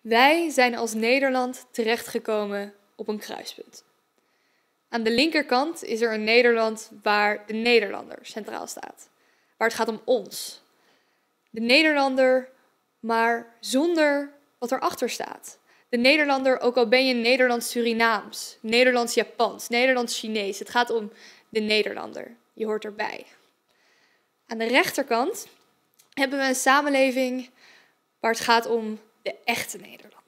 Wij zijn als Nederland terechtgekomen op een kruispunt. Aan de linkerkant is er een Nederland waar de Nederlander centraal staat, waar het gaat om ons. De Nederlander, maar zonder wat erachter staat. De Nederlander, ook al ben je Nederlands-Surinaams, Nederlands-Japans, Nederlands-Chinees, het gaat om de Nederlander. Je hoort erbij. Aan de rechterkant hebben we een samenleving waar het gaat om de echte Nederlander.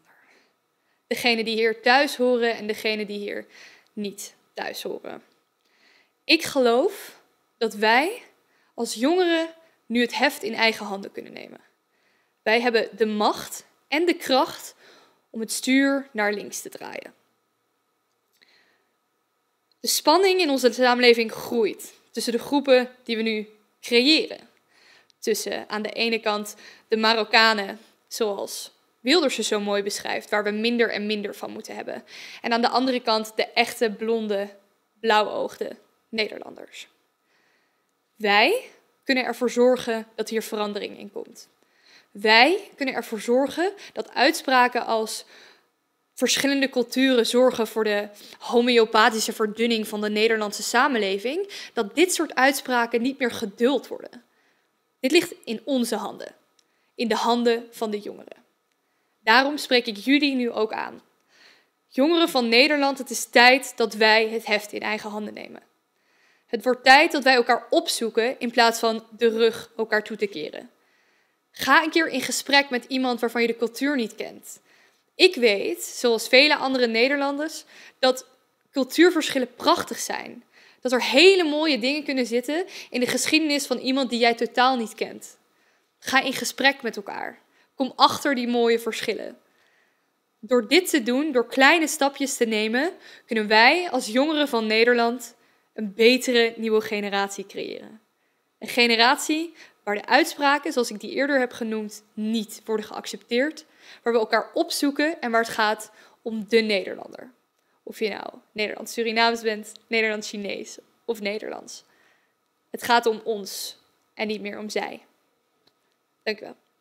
Degene die hier thuis horen en degene die hier niet thuis horen. Ik geloof dat wij als jongeren nu het heft in eigen handen kunnen nemen. Wij hebben de macht en de kracht om het stuur naar links te draaien. De spanning in onze samenleving groeit tussen de groepen die we nu creëren. Tussen aan de ene kant de Marokkanen, zoals Wilders zo mooi beschrijft, waar we minder en minder van moeten hebben. En aan de andere kant de echte blonde, blauwoogde Nederlanders. Wij kunnen ervoor zorgen dat hier verandering in komt. Wij kunnen ervoor zorgen dat uitspraken als verschillende culturen zorgen voor de homeopathische verdunning van de Nederlandse samenleving, dat dit soort uitspraken niet meer geduld worden. Dit ligt in onze handen, in de handen van de jongeren. Daarom spreek ik jullie nu ook aan. Jongeren van Nederland, het is tijd dat wij het heft in eigen handen nemen. Het wordt tijd dat wij elkaar opzoeken in plaats van de rug elkaar toe te keren. Ga een keer in gesprek met iemand waarvan je de cultuur niet kent. Ik weet, zoals vele andere Nederlanders, dat cultuurverschillen prachtig zijn. Dat er hele mooie dingen kunnen zitten in de geschiedenis van iemand die jij totaal niet kent. Ga in gesprek met elkaar kom achter die mooie verschillen. Door dit te doen, door kleine stapjes te nemen, kunnen wij als jongeren van Nederland een betere nieuwe generatie creëren. Een generatie waar de uitspraken, zoals ik die eerder heb genoemd, niet worden geaccepteerd, waar we elkaar opzoeken en waar het gaat om de Nederlander. Of je nou Nederlands-Surinaams bent, Nederlands-Chinees of Nederlands. Het gaat om ons en niet meer om zij. Dank u wel.